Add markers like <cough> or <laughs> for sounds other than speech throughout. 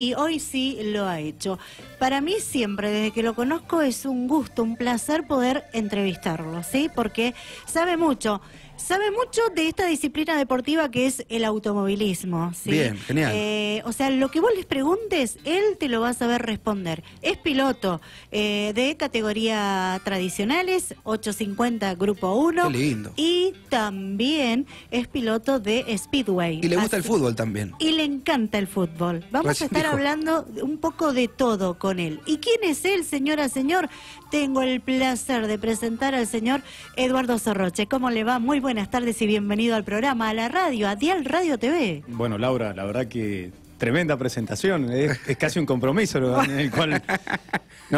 Y hoy sí lo ha hecho. Para mí siempre, desde que lo conozco, es un gusto, un placer poder entrevistarlo, ¿sí? Porque sabe mucho sabe mucho de esta disciplina deportiva que es el automovilismo. Bien, genial. Eh, o sea, lo que vos les preguntes, él te lo va a saber responder. Es piloto eh, de categoría tradicionales, 850 Grupo 1. Qué lindo. Y también es piloto de Speedway. Y le gusta el fútbol también. Y le encanta el fútbol. Vamos a estar hablando un poco de todo con él. ¿Y quién es él, señora, señor? Tengo el placer de presentar al señor Eduardo Sorroche. ¿Cómo le va? Muy bueno buenas tardes y bienvenido al programa, a la radio, a Dial Radio TV. Bueno, Laura, la verdad que tremenda presentación, es, casi un compromiso <laughs> ¿no?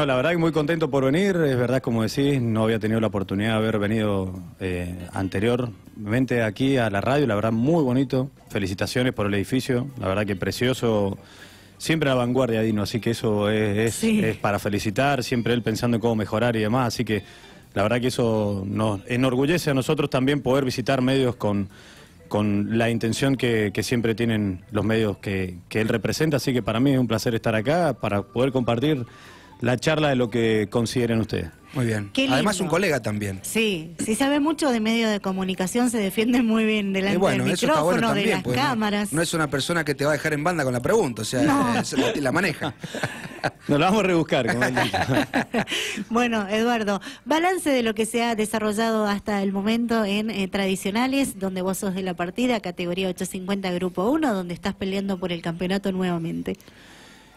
la verdad que muy contento por venir, es verdad como decís, no había tenido la oportunidad de haber venido eh, anteriormente aquí a la radio, la verdad muy bonito, felicitaciones por el edificio, la verdad que precioso siempre a la vanguardia, Dino, así que eso es, es, para felicitar, siempre él pensando en cómo mejorar y demás, así que la verdad que eso nos enorgullece a nosotros también poder visitar medios con, la intención que, siempre tienen los medios que, que él representa, así que para mí es un placer estar acá para poder compartir la charla de lo que consideren ustedes. Muy bien. Además un colega también. Sí, sí sabe mucho de medios de comunicación, se defiende muy bien delante del micrófono, de las cámaras. No, es una persona que te va a dejar en banda con la pregunta, o sea, <laughs> la, maneja. <laughs> Nos la vamos a rebuscar. Como <laughs> bueno, Eduardo, balance de lo que se ha desarrollado hasta el momento en eh, tradicionales, donde vos sos de la partida, categoría 850, grupo 1, donde estás peleando por el campeonato nuevamente.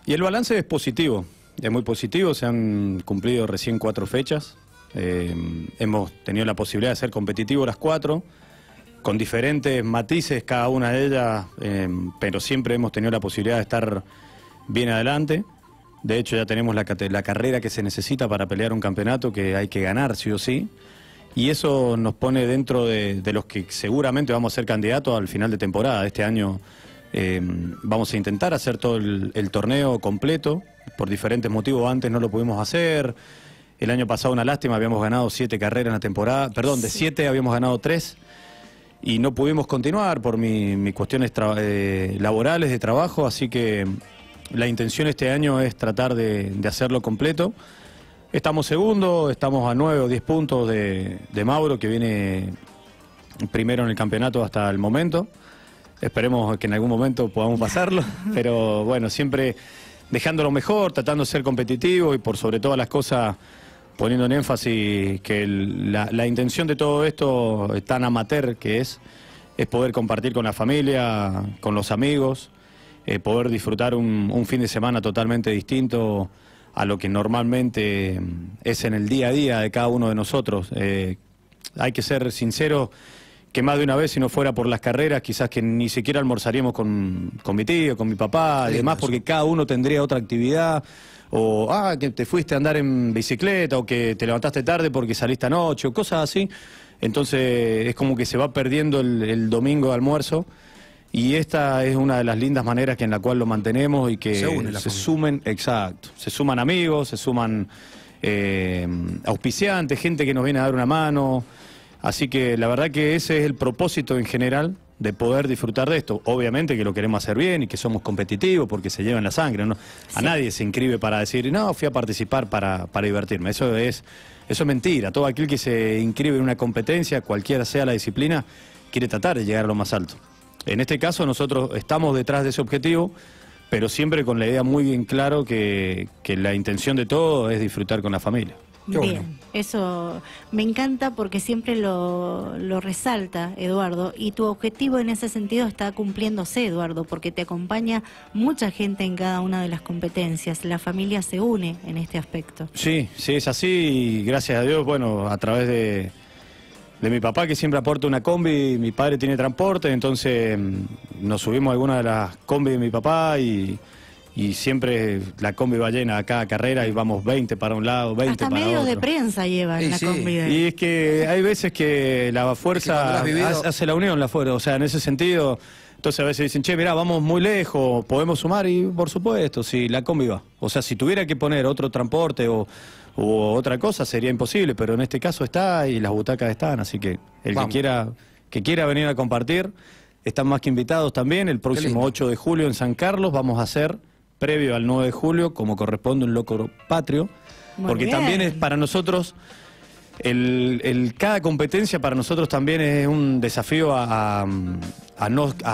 Y el balance es positivo es muy positivo, se han cumplido recién cuatro fechas. Eh, hemos tenido la posibilidad de ser competitivos las cuatro, con diferentes matices cada una de ellas, eh, pero siempre hemos tenido la posibilidad de estar bien adelante. De hecho, ya tenemos la, carrera que se necesita para pelear un campeonato que hay que ganar, sí o sí. Y eso nos pone dentro de, los que seguramente vamos a ser candidatos al final de temporada. Este año eh, vamos a intentar hacer todo el torneo completo, por diferentes motivos antes no lo pudimos hacer. El año pasado una lástima, habíamos ganado siete carreras en la temporada, perdón, de siete habíamos ganado tres y no pudimos continuar por mis cuestiones eh, laborales de trabajo, así que la intención este año es tratar de, hacerlo completo. Estamos segundo, estamos a nueve o diez puntos de, Mauro, que viene primero en el campeonato hasta el momento. Esperemos que en algún momento podamos pasarlo, <laughs> pero bueno, siempre dejándolo mejor, tratando de ser competitivo y por sobre todas las cosas poniendo en énfasis que la, intención de todo esto, es tan amateur que es, es poder compartir con la familia, con los amigos, eh, poder disfrutar un, fin de semana totalmente distinto a lo que normalmente es en el día a día de cada uno de nosotros. Eh, hay que ser sinceros que más de una vez, si no fuera por las carreras, quizás que ni siquiera almorzaríamos con, mi tío, con mi papá y demás, porque cada uno tendría otra actividad. O, ah, que te fuiste a andar en bicicleta, o que te levantaste tarde porque saliste anoche, o cosas así. Entonces es como que se va perdiendo el, domingo de almuerzo. Y esta es una de las lindas maneras en la cual lo mantenemos y que se, sumen, exacto, se suman amigos, se suman eh, auspiciantes, gente que nos viene a dar una mano. Así que la verdad que ese es el propósito en general de poder disfrutar de esto. Obviamente que lo queremos hacer bien y que somos competitivos porque se llevan la sangre. A nadie se inscribe para decir, no, fui a participar para, divertirme. Eso es, eso es mentira. Todo aquel que se inscribe en una competencia, cualquiera sea la disciplina, quiere tratar de llegar a lo más alto. En este caso nosotros estamos detrás de ese objetivo, pero siempre con la idea muy bien claro que, que la intención de todo es disfrutar con la familia. Bien, eso me encanta porque siempre lo, resalta Eduardo y tu objetivo en ese sentido está cumpliéndose Eduardo porque te acompaña mucha gente en cada una de las competencias, la familia se une en este aspecto. Sí, sí, es así y gracias a Dios, bueno, a través de, de mi papá que siempre aporta una combi, mi padre tiene transporte, entonces mm, nos subimos a alguna de las combi de mi papá y y siempre la combi va llena a cada carrera y vamos 20 para un lado, 20 Hasta para medios de prensa llevan la combi. Y es que hay veces que la fuerza hace la unión, la fuerza, o sea, en ese sentido... Entonces a veces dicen, che, mirá, vamos muy lejos, podemos sumar y por supuesto, si la combi va. O sea, si tuviera que poner otro transporte o, otra cosa sería imposible, pero en este caso está y las butacas están, así que el que quiera que quiera venir a compartir, están más que invitados también. El próximo 8 de julio en San Carlos vamos a hacer previo al 9 de julio, como corresponde un loco patrio, porque también es para nosotros, el, cada competencia para nosotros también es un desafío a,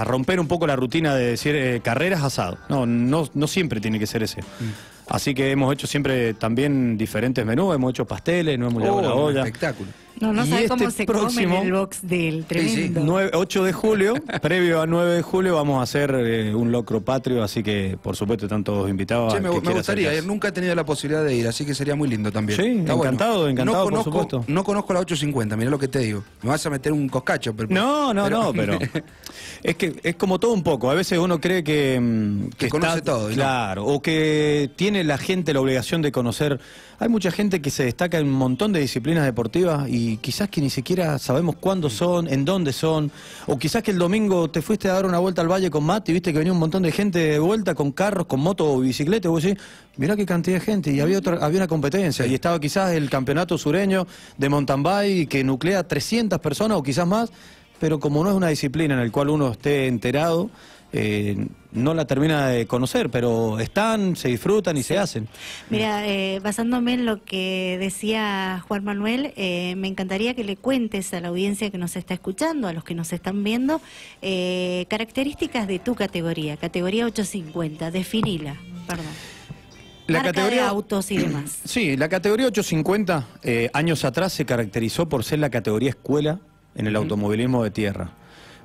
romper un poco la rutina de decir eh, carreras asado. No, no, no, siempre tiene que ser ese. Mm. Así que hemos hecho siempre también diferentes menús, hemos hecho pasteles, no hemos llevado oh, Espectáculo. No, no sabe este cómo se próximo, el box del tremendo. 9, 8 de julio, <laughs> previo a 9 de julio, vamos a hacer eh, un locro patrio, así que por supuesto están todos invitados. Sí, me, gustaría, eh, nunca he tenido la posibilidad de ir, así que sería muy lindo también. Sí, encantado, encantado, no por conozco, supuesto. No conozco la 850, mirá lo que te digo. Me vas a meter un coscacho. Pero, no, no, no, <laughs> pero. es que es como todo un poco. A veces uno cree que. Mm, que, conoce todo. Claro, o que tiene la gente la obligación de conocer. Hay mucha gente que se destaca en un montón de disciplinas deportivas y y quizás que ni siquiera sabemos cuándo son, en dónde son, o quizás que el domingo te fuiste a dar una vuelta al valle con y viste que venía un montón de gente de vuelta con carros, con motos o bicicletas, vos decís, mirá qué cantidad de gente, y había, había una competencia, y estaba quizás el campeonato sureño de mountain bike que nuclea 300 personas o quizás más, pero como no es una disciplina en la cual uno esté enterado, eh, no la termina de conocer, pero están, se disfrutan y se hacen. Mira, eh, basándome en lo que decía Juan Manuel, eh, me encantaría que le cuentes a la audiencia que nos está escuchando, a los que nos están viendo, características de tu categoría, categoría 850, definila, perdón. La categoría de autos y demás. <clears throat> Sí, la categoría 850 años atrás se caracterizó por ser la categoría escuela en el automovilismo de tierra.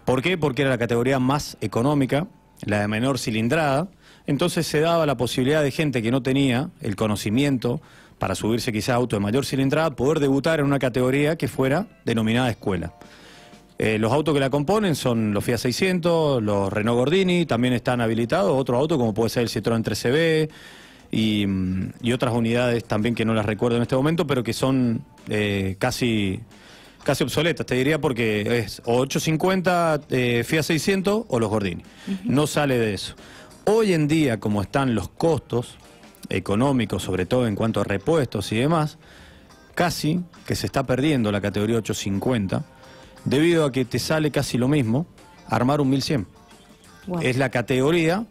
¿Por qué? Porque era la categoría más económica, la de menor cilindrada, entonces se daba la posibilidad de gente que no tenía el conocimiento para subirse quizás a auto de mayor cilindrada, poder debutar en una categoría que fuera denominada escuela. Eh, los autos que la componen son los Fiat 600, los Renault Gordini, también están habilitados otros autos como puede ser el Citroën 13B mm, y, otras unidades también que no las recuerdo en este momento, pero que son eh, casi casi obsoleta, te diría, porque es o 850 FIA 600 o los Gordini. No sale de eso. Hoy en día, como están los costos económicos, sobre todo en cuanto a repuestos y demás, casi que se está perdiendo la categoría 850, debido a que te sale casi lo mismo armar un 1100. Es la categoría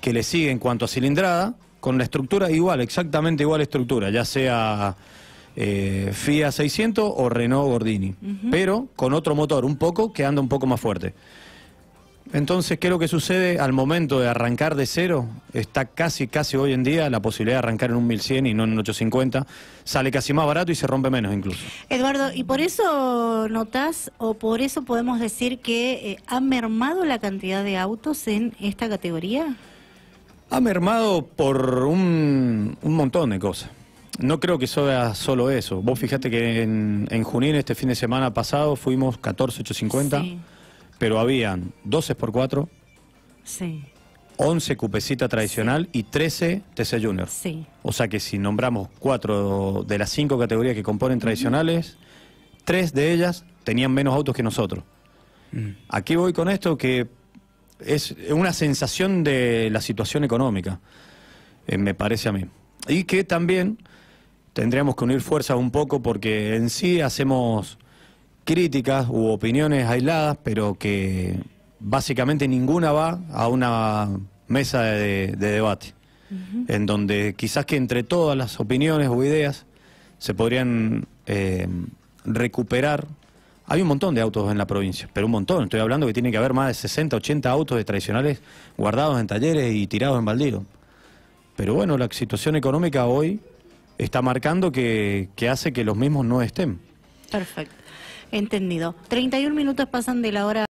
que le sigue en cuanto a cilindrada, con la estructura igual, exactamente igual estructura, ya sea eh, FIA 600 o Renault Gordini, pero con otro motor, un poco que anda un poco más fuerte. Entonces, ¿qué es lo que sucede al momento de arrancar de cero? Está casi, casi hoy en día la posibilidad de arrancar en un 1100 y no en un 850. Sale casi más barato y se rompe menos incluso. Eduardo, ¿y por eso notas o por eso podemos decir que eh, ha mermado la cantidad de autos en esta categoría? Ha mermado por un montón de cosas. No creo que sea solo eso. Vos fijate que en, en Junín este fin de semana pasado fuimos 14,850, sí. pero habían 12 por 4 sí. 11 cupecita tradicional y 13 TC Junior. Sí. O sea que si nombramos cuatro de las cinco categorías que componen tradicionales, tres de ellas tenían menos autos que nosotros. Mm. Aquí voy con esto que es una sensación de la situación económica, eh, me parece a mí. Y que también tendríamos que unir fuerzas un poco porque en sí hacemos críticas u opiniones aisladas, pero que básicamente ninguna va a una mesa de, debate, en donde quizás que entre todas las opiniones o ideas se podrían eh, recuperar. Hay un montón de autos en la provincia, pero un montón. Estoy hablando que tiene que haber más de 60, 80 autos de tradicionales guardados en talleres y tirados en baldíos Pero bueno, la situación económica hoy está marcando que, hace que los mismos no estén. Perfecto. Entendido. 31 minutos pasan de la hora.